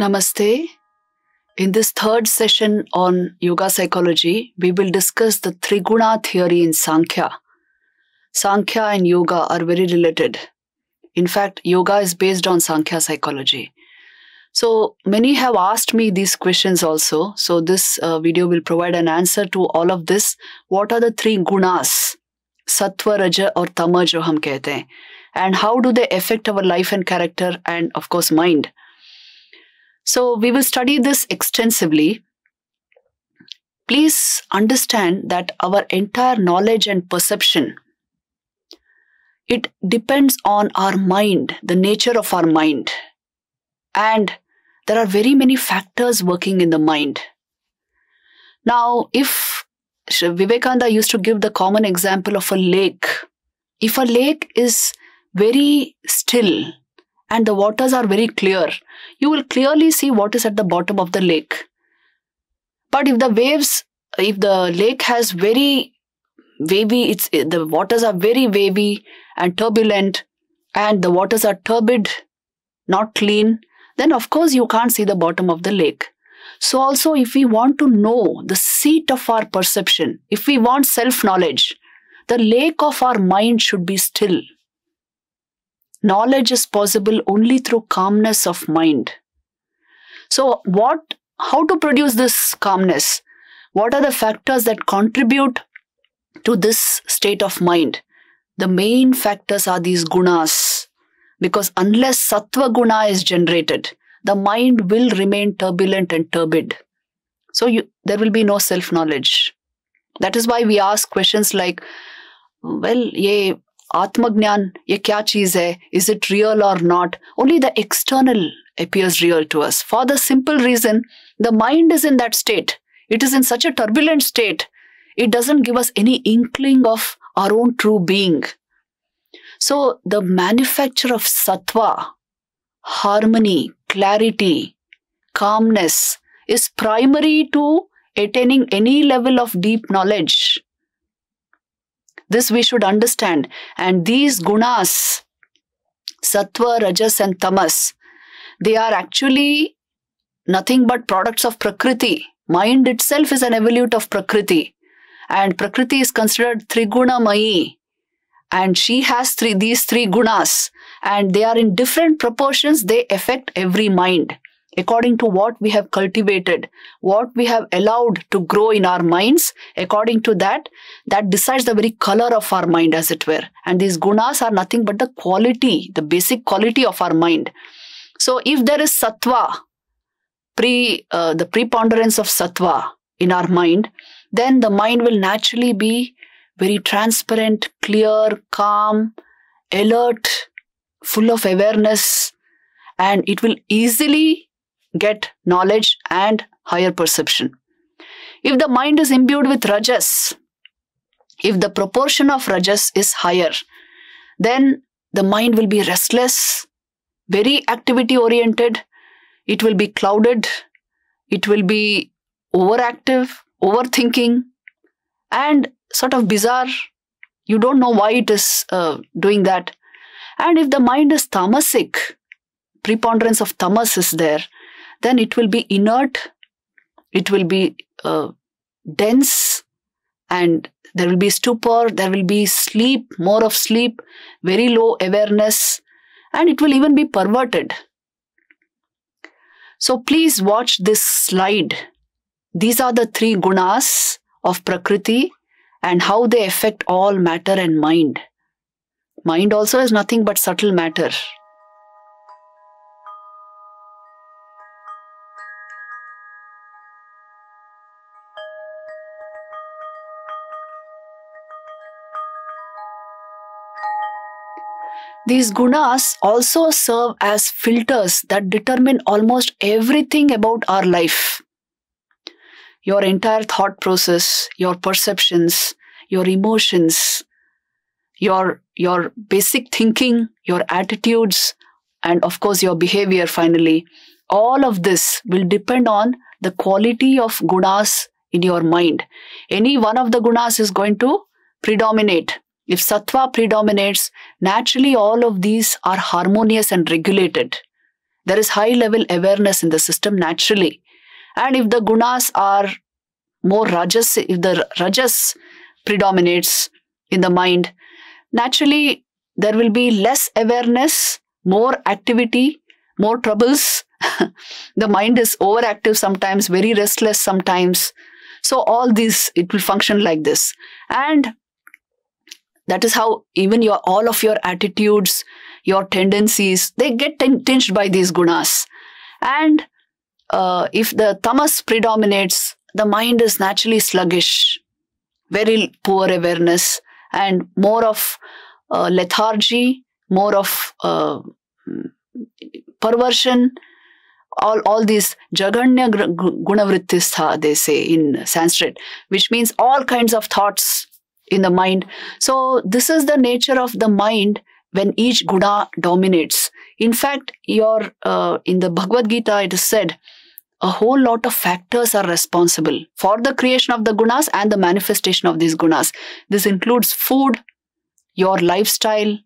Namaste. In this third session on yoga psychology, we will discuss the Triguna theory in Sankhya. Sankhya and yoga are very related. In fact, yoga is based on Sankhya psychology. So, many have asked me these questions also. So, this uh, video will provide an answer to all of this. What are the three gunas? Sattva, Raja, or Tama, jo hum kehte hain. And how do they affect our life and character and, of course, mind? So we will study this extensively. Please understand that our entire knowledge and perception it depends on our mind, the nature of our mind. And there are very many factors working in the mind. Now, if Vivekananda used to give the common example of a lake, if a lake is very still and the waters are very clear, you will clearly see what is at the bottom of the lake. But if the waves, if the lake has very wavy, it's the waters are very wavy and turbulent, and the waters are turbid, not clean, then of course you can't see the bottom of the lake. So, also, if we want to know the seat of our perception, if we want self knowledge, the lake of our mind should be still. Knowledge is possible only through calmness of mind. So, what, how to produce this calmness? What are the factors that contribute to this state of mind? The main factors are these gunas. Because unless sattva guna is generated, the mind will remain turbulent and turbid. So you, there will be no self knowledge. That is why we ask questions like, well, ye Atmagnan, ye kya cheez hai? Is it real or not? Only the external appears real to us for the simple reason the mind is in that state. It is in such a turbulent state. It doesn't give us any inkling of our own true being. So, the manufacture of sattva, harmony, clarity, calmness is primary to attaining any level of deep knowledge. This we should understand. And these gunas, sattva, rajas, and tamas, they are actually nothing but products of prakriti. Mind itself is an evolute of prakriti. And prakriti is considered trigunamayi. And she has three, these three gunas. And they are in different proportions. They affect every mind according to what we have cultivated, what we have allowed to grow in our minds, according to that, that decides the very color of our mind, as it were. And these gunas are nothing but the quality, the basic quality of our mind. So if there is sattva, pre, uh, the preponderance of sattva in our mind, then the mind will naturally be very transparent, clear, calm, alert, full of awareness, and it will easily get knowledge and higher perception. If the mind is imbued with rajas, if the proportion of rajas is higher, then the mind will be restless, very activity oriented, it will be clouded, it will be overactive, overthinking, and sort of bizarre. You don't know why it is uh, doing that. And if the mind is tamasic, preponderance of tamas is there, then it will be inert, it will be uh, dense, and there will be stupor, there will be sleep, more of sleep, very low awareness, and it will even be perverted. So please watch this slide. These are the three gunas of Prakriti and how they affect all matter and mind. Mind also is nothing but subtle matter. These gunas also serve as filters that determine almost everything about our life. Your entire thought process, your perceptions, your emotions, your, your basic thinking, your attitudes, and of course your behavior finally. All of this will depend on the quality of gunas in your mind. Any one of the gunas is going to predominate if sattva predominates, naturally all of these are harmonious and regulated. There is high level awareness in the system naturally. And if the gunas are more rajas, if the rajas predominates in the mind, naturally there will be less awareness, more activity, more troubles. the mind is overactive sometimes, very restless sometimes. So all these, it will function like this. And that is how even your all of your attitudes your tendencies they get tinged by these gunas and uh, if the tamas predominates the mind is naturally sluggish very poor awareness and more of uh, lethargy more of uh, perversion all, all these jagannya gunavrittistha they say in sanskrit which means all kinds of thoughts in the mind. So this is the nature of the mind when each guna dominates. In fact, your uh, in the Bhagavad Gita it is said a whole lot of factors are responsible for the creation of the gunas and the manifestation of these gunas. This includes food, your lifestyle,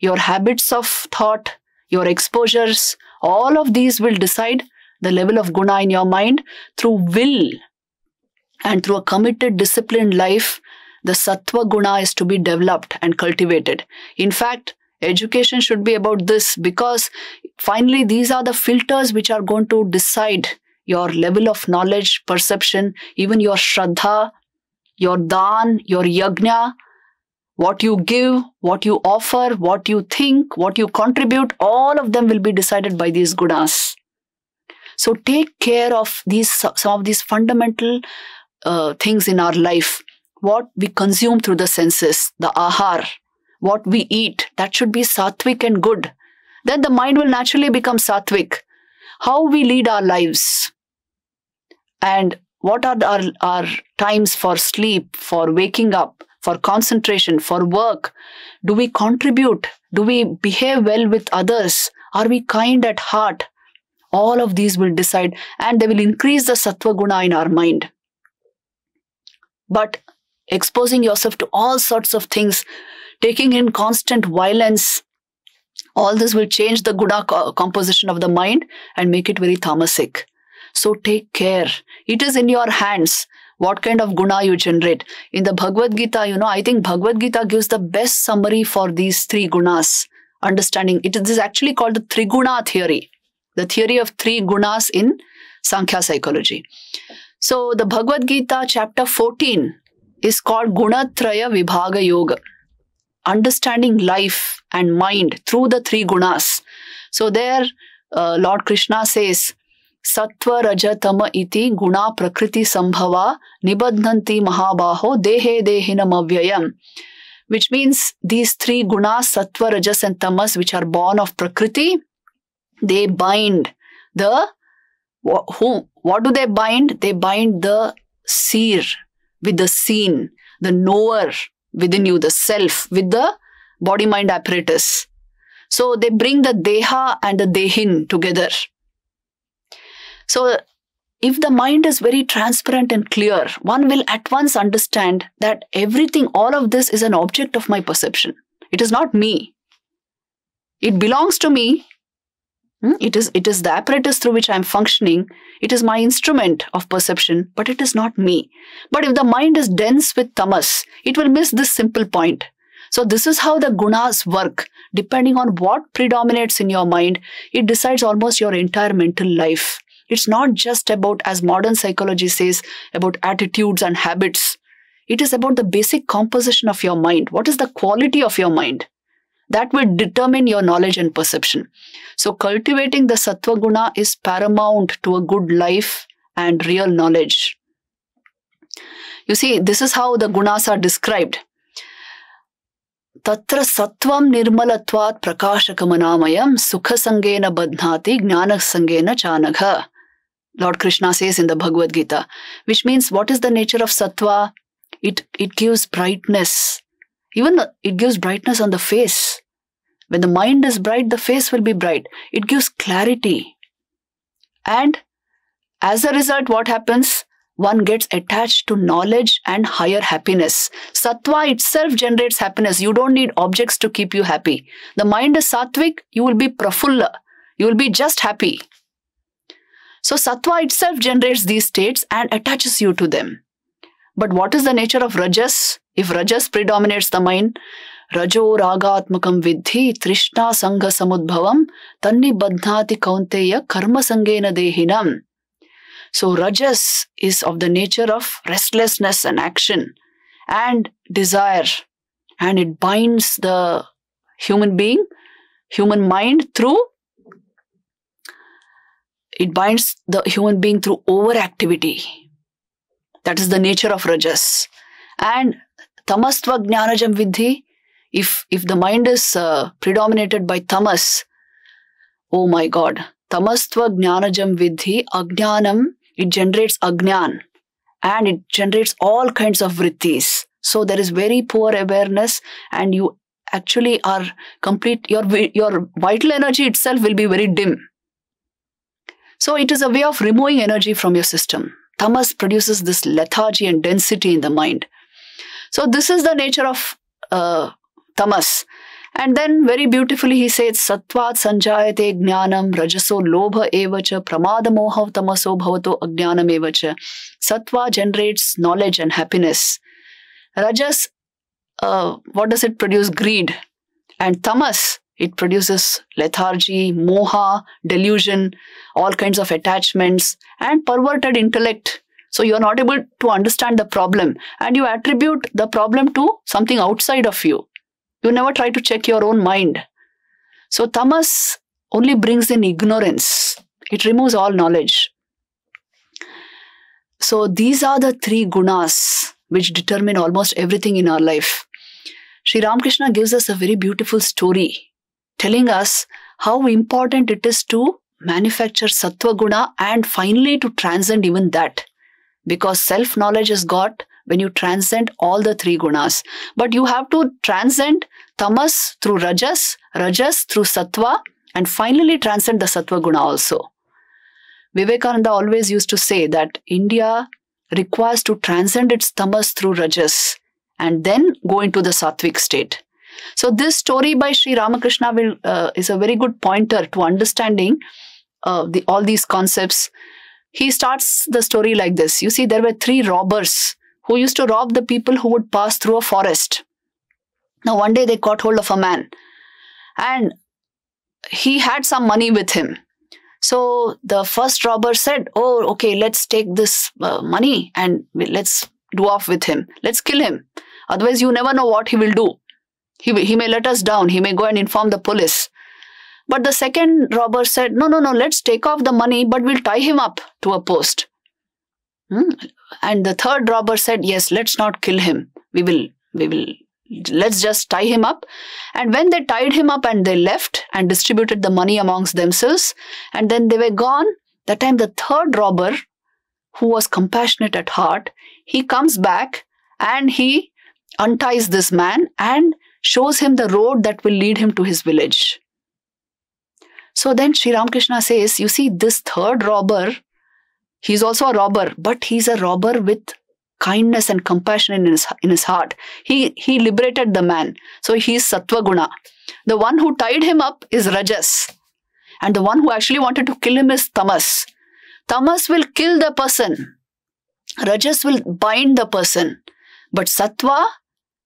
your habits of thought, your exposures. All of these will decide the level of guna in your mind through will and through a committed disciplined life the sattva guna is to be developed and cultivated. In fact, education should be about this because finally these are the filters which are going to decide your level of knowledge, perception, even your shraddha, your dan, your yajna, what you give, what you offer, what you think, what you contribute, all of them will be decided by these gunas. So take care of these some of these fundamental uh, things in our life what we consume through the senses, the ahar, what we eat, that should be sattvic and good. Then the mind will naturally become sattvic. How we lead our lives and what are our, our times for sleep, for waking up, for concentration, for work? Do we contribute? Do we behave well with others? Are we kind at heart? All of these will decide and they will increase the sattva guna in our mind. But exposing yourself to all sorts of things, taking in constant violence. All this will change the guna composition of the mind and make it very tamasic. So take care. It is in your hands what kind of guna you generate. In the Bhagavad Gita, you know, I think Bhagavad Gita gives the best summary for these three gunas. Understanding it is actually called the Triguna theory, the theory of three gunas in Sankhya psychology. So the Bhagavad Gita chapter 14 is called Gunatraya Vibhaga Yoga, understanding life and mind through the three gunas. So, there, uh, Lord Krishna says, Sattva Rajatama iti guna prakriti sambhava nibadhanti mahabaho dehe dehinam avyayam. Which means these three gunas, sattva, rajas, and tamas, which are born of prakriti, they bind the who what do they bind they bind the seer with the seen, the knower within you, the self, with the body mind apparatus. So they bring the Deha and the Dehin together. So if the mind is very transparent and clear, one will at once understand that everything, all of this is an object of my perception. It is not me. It belongs to me, Hmm? It is, it is the apparatus through which I am functioning. It is my instrument of perception, but it is not me. But if the mind is dense with tamas, it will miss this simple point. So this is how the gunas work. Depending on what predominates in your mind, it decides almost your entire mental life. It's not just about, as modern psychology says, about attitudes and habits. It is about the basic composition of your mind. What is the quality of your mind? that will determine your knowledge and perception. So, cultivating the sattva guna is paramount to a good life and real knowledge. You see, this is how the gunas are described. तत्र सत्वं निर्मलत्वात् प्रकाशकमनामयं सुखसङ्गेन बध्नाति ज्ञानसङ्गेन चानघ Lord Krishna says in the Bhagavad Gita, which means what is the nature of sattva? It, it gives brightness. Even it gives brightness on the face. When the mind is bright, the face will be bright. It gives clarity. And as a result, what happens? One gets attached to knowledge and higher happiness. Sattva itself generates happiness. You don't need objects to keep you happy. The mind is sattvic, you will be prafulla. You will be just happy. So, sattva itself generates these states and attaches you to them. But what is the nature of rajas? If rajas predominates the mind, रजो रागात्मक विधि तृष्णा संघ समुद्भव तन्नी कौंतेय कर्म संगेन देहिनम so rajas is of the nature of restlessness and action and desire and it binds the human being human mind through it binds the human being through over activity that is the nature of rajas and तमस्व ज्ञानज विद्धि if if the mind is uh, predominated by tamas, oh my God, tamastva jnanajam vidhi ajnanam, it generates ajnan and it generates all kinds of vrittis. So there is very poor awareness and you actually are complete, your, your vital energy itself will be very dim. So it is a way of removing energy from your system. Tamas produces this lethargy and density in the mind. So this is the nature of uh, tamas. And then very beautifully he says, Satvat sanjayate jnanam rajaso lobha evacha pramadamohav tamaso bhavato ajnanam evacha. Satva generates knowledge and happiness. Rajas, uh, what does it produce? Greed. And tamas, it produces lethargy, moha, delusion, all kinds of attachments, and perverted intellect. So you're not able to understand the problem and you attribute the problem to something outside of you. You never try to check your own mind. So tamas only brings in ignorance. It removes all knowledge. So these are the three gunas which determine almost everything in our life. Sri Ramakrishna gives us a very beautiful story telling us how important it is to manufacture sattva guna and finally to transcend even that because self knowledge is got when you transcend all the three gunas. But you have to transcend tamas through rajas, rajas through sattva, and finally transcend the sattva guna also. Vivekananda always used to say that India requires to transcend its tamas through rajas and then go into the sattvic state. So this story by Sri Ramakrishna will, uh, is a very good pointer to understanding uh, the, all these concepts. He starts the story like this. You see, there were three robbers who used to rob the people who would pass through a forest. Now, one day they caught hold of a man and he had some money with him. So the first robber said, Oh, okay, let's take this uh, money and let's do off with him. Let's kill him. Otherwise, you never know what he will do. He, he may let us down. He may go and inform the police. But the second robber said, No, no, no, let's take off the money, but we'll tie him up to a post. Hmm. And the third robber said, Yes, let's not kill him. We will, we will, let's just tie him up. And when they tied him up and they left and distributed the money amongst themselves, and then they were gone, that time the third robber, who was compassionate at heart, he comes back and he unties this man and shows him the road that will lead him to his village. So then Sri Ramakrishna says, You see, this third robber He's also a robber, but he's a robber with kindness and compassion in his, in his heart. He, he liberated the man. So he's Satwa guna. The one who tied him up is rajas. And the one who actually wanted to kill him is tamas. Tamas will kill the person. Rajas will bind the person. But Satwa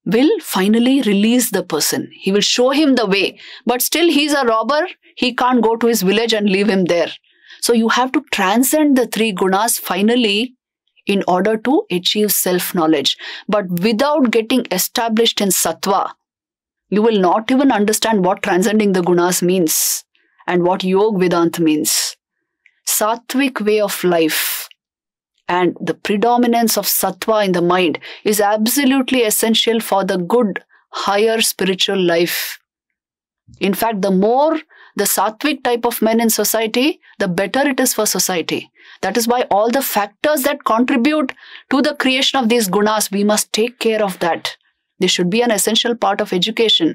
will finally release the person. He will show him the way. But still, he's a robber. He can't go to his village and leave him there. So you have to transcend the three gunas finally in order to achieve self knowledge. But without getting established in sattva, you will not even understand what transcending the gunas means and what Yog Vedanta means. Sattvic way of life and the predominance of sattva in the mind is absolutely essential for the good, higher spiritual life. In fact, the more the sattvic type of men in society, the better it is for society. That is why all the factors that contribute to the creation of these gunas, we must take care of that. They should be an essential part of education.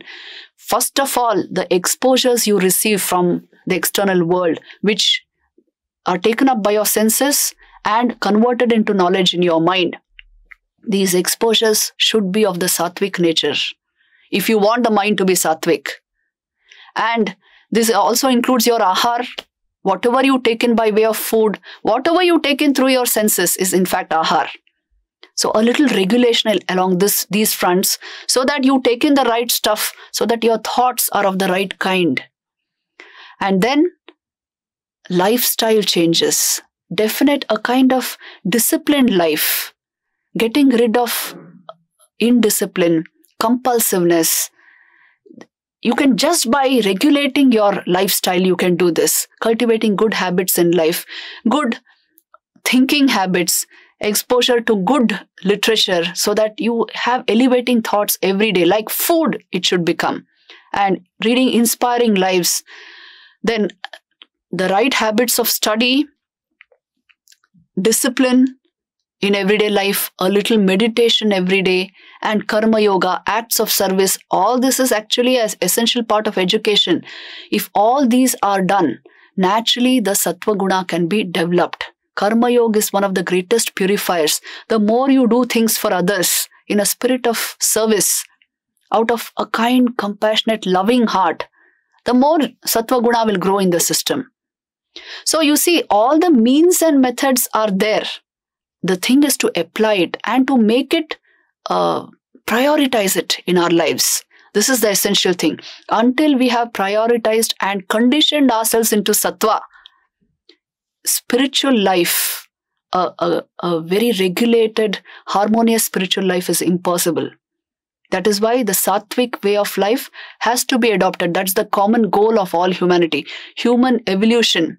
First of all, the exposures you receive from the external world, which are taken up by your senses and converted into knowledge in your mind. These exposures should be of the sattvic nature if you want the mind to be sattvic. And this also includes your ahar, whatever you take in by way of food, whatever you take in through your senses is in fact ahar. So a little regulation along this these fronts so that you take in the right stuff, so that your thoughts are of the right kind. And then lifestyle changes, definite a kind of disciplined life, getting rid of indiscipline, compulsiveness, you can just by regulating your lifestyle you can do this cultivating good habits in life good thinking habits exposure to good literature so that you have elevating thoughts every day like food it should become and reading inspiring lives then the right habits of study discipline in everyday life, a little meditation every day, and karma yoga, acts of service, all this is actually an essential part of education. If all these are done, naturally the sattva guna can be developed. Karma yoga is one of the greatest purifiers. The more you do things for others in a spirit of service, out of a kind, compassionate, loving heart, the more sattva guna will grow in the system. So you see, all the means and methods are there the thing is to apply it and to make it uh, prioritize it in our lives this is the essential thing until we have prioritized and conditioned ourselves into sattva spiritual life a, a, a very regulated harmonious spiritual life is impossible that is why the sattvic way of life has to be adopted that's the common goal of all humanity human evolution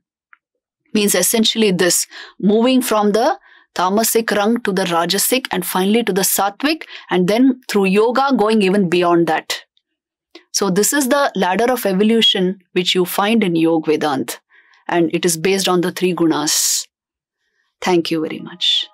means essentially this moving from the tamasic rung to the rajasic and finally to the Satvic, and then through yoga going even beyond that. So this is the ladder of evolution which you find in Yoga Vedanta and it is based on the three gunas. Thank you very much.